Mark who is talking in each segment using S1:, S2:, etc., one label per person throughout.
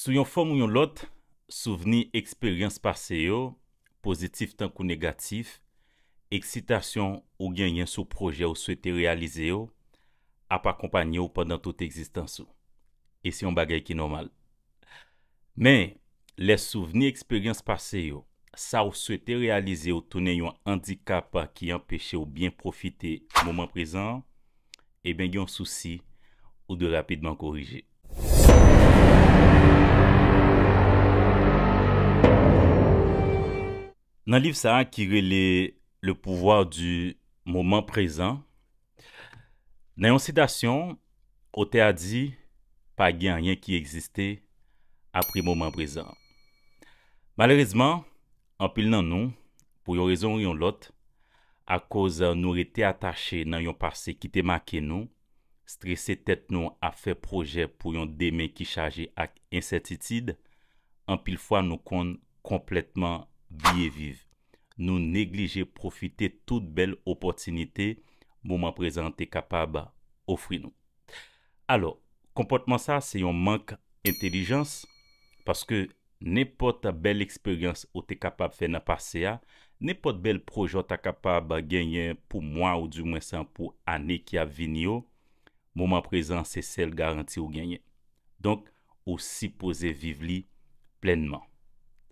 S1: Sou yon fom ou yon lot, souveni eksperyans pase yo, pozitif tankou negatif, eksitasyon ou gen yon sou proje ou souwete realize yo, ap akompanyo ou pandan tout eksistans ou. E se yon bagay ki normal. Men, le souveni eksperyans pase yo, sa ou souwete realize yo tonen yon handikapa ki yon peche ou bien profite mouman prezan, e ben yon souci ou de rapidman korije. nan liv sa akirele le pouvoar du mouman prezant, nan yon sedasyon, ote a di, pa gen ryen ki egziste apri mouman prezant. Malerezman, an pil nan nou, pou yon rezon yon lot, a koz nou rete atache nan yon pase ki te make nou, stresse tet nou a fe proje pou yon demen ki chaje ak insetitid, an pil fwa nou kon kompletman biye viv. Nou neglije profite tout bel opotinite mouman prezant te kapab ofri nou. Alo, kompotman sa se yon mank entelijans paske ne pot ta bel eksperyans ou te kapab fe na pase ya ne pot bel projot ta kapab genyen pou mouman ou du mwen san pou ane ki ap vini yo mouman prezant se sel garanti ou genyen. Donk, ou si pose viv li plenman.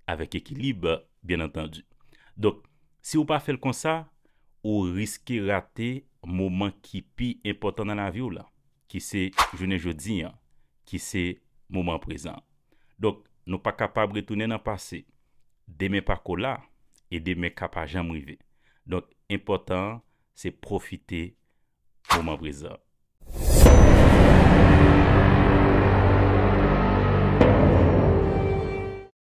S1: Avek ekilibre Bien entendi. Dok, si ou pa fel kon sa, ou riske rate mouman ki pi important nan avyo la. Ki se jene jodi, ki se mouman prezant. Dok, nou pa kapab retounen nan pase, demen pa kola, e demen kapajan mrive. Dok, important se profite mouman prezant.